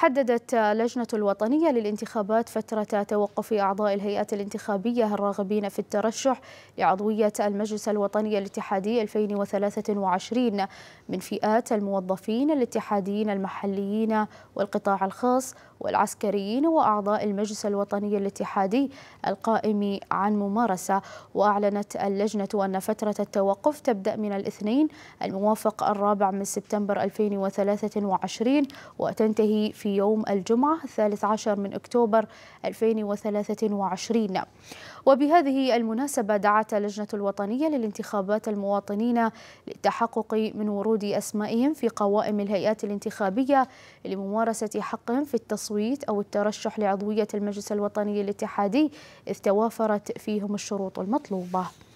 حددت لجنة الوطنية للانتخابات فترة توقف أعضاء الهيئات الانتخابية الراغبين في الترشح لعضوية المجلس الوطني الاتحادي 2023 من فئات الموظفين الاتحاديين المحليين والقطاع الخاص والعسكريين وأعضاء المجلس الوطني الاتحادي القائم عن ممارسة وأعلنت اللجنة أن فترة التوقف تبدأ من الاثنين الموافق الرابع من سبتمبر 2023 وتنتهي في في يوم الجمعة الثالث عشر من أكتوبر 2023 وبهذه المناسبة دعت اللجنة الوطنية للانتخابات المواطنين للتحقق من ورود أسمائهم في قوائم الهيئات الانتخابية لممارسة حقهم في التصويت أو الترشح لعضوية المجلس الوطني الاتحادي إذ توافرت فيهم الشروط المطلوبة